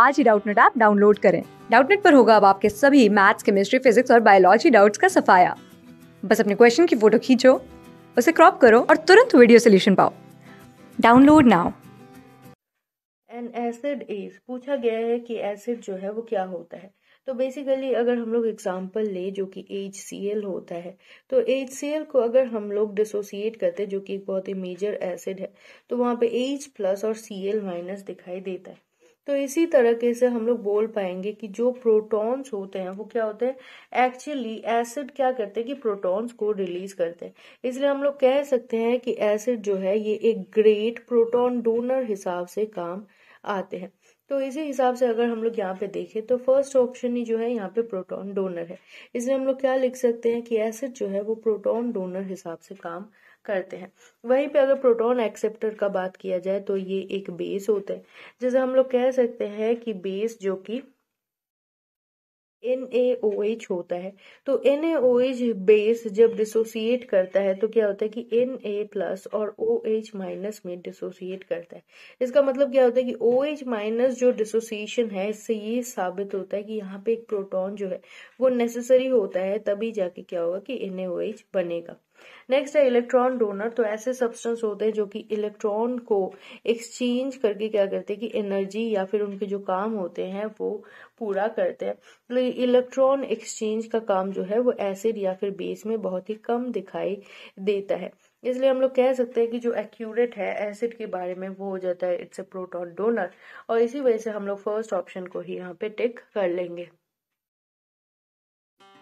आज ही Doubtnut app download करें डाउटनेट पर होगा अब आपके सभी मैथ्स केमिस्ट्री फिजिक्स और बायोलॉजी डाउट्स का सफाया बस अपने क्वेश्चन की फोटो खींचो उसे क्रॉप करो और तुरंत वीडियो सोल्यूशन पाओ download now an acid is पूछा गया है कि एसिड जो है वो क्या होता है तो बेसिकली अगर हम लोग एग्जाम्पल ले जो कि एच सी एल होता है तो एच सी एल को अगर हम लोग डिसोसिएट करते जो कि एक बहुत ही मेजर एसिड है तो वहाँ पे एच प्लस और सी एल माइनस दिखाई देता है तो इसी तरीके से हम लोग बोल पाएंगे कि जो प्रोटॉन्स होते हैं वो क्या होते हैं एक्चुअली एसिड क्या करते हैं कि प्रोटॉन्स को रिलीज करते हैं इसलिए हम लोग कह सकते हैं कि एसिड जो है ये एक ग्रेट प्रोटॉन डोनर हिसाब से काम आते हैं तो इसी हिसाब से अगर हम लोग यहाँ पे देखें तो फर्स्ट ऑप्शन ही जो है यहाँ पे प्रोटॉन डोनर है इसमें हम लोग क्या लिख सकते हैं कि एसिड जो है वो प्रोटॉन डोनर हिसाब से काम करते हैं वहीं पे अगर प्रोटॉन एक्सेप्टर का बात किया जाए तो ये एक बेस होता है जैसे हम लोग कह सकते हैं कि बेस जो कि एन ए ओ एच होता है तो N A O H base जब डिसोसिएट करता है तो क्या होता है कि एन ए प्लस और ओ एच माइनस में डिसोसिएट करता है इसका मतलब क्या होता है कि ओ एच माइनस जो डिसोसिएशन है इससे ये साबित होता है कि यहाँ पे एक प्रोटॉन जो है वो नेसेसरी होता है तभी जाके क्या होगा कि एन ए ओ एच बनेगा नेक्स्ट है इलेक्ट्रॉन डोनर तो ऐसे सब्सटेंस होते हैं जो कि इलेक्ट्रॉन को एक्सचेंज करके क्या करते हैं कि एनर्जी या फिर उनके जो काम होते हैं वो पूरा करते हैं इलेक्ट्रॉन तो एक्सचेंज का काम जो है वो एसिड या फिर बेस में बहुत ही कम दिखाई देता है इसलिए हम लोग कह सकते हैं कि जो एक्यूरेट है एसिड के बारे में वो हो जाता है इट्स ए प्रोटॉन डोनर और इसी वजह से हम लोग फर्स्ट ऑप्शन को ही यहाँ पे टिक कर लेंगे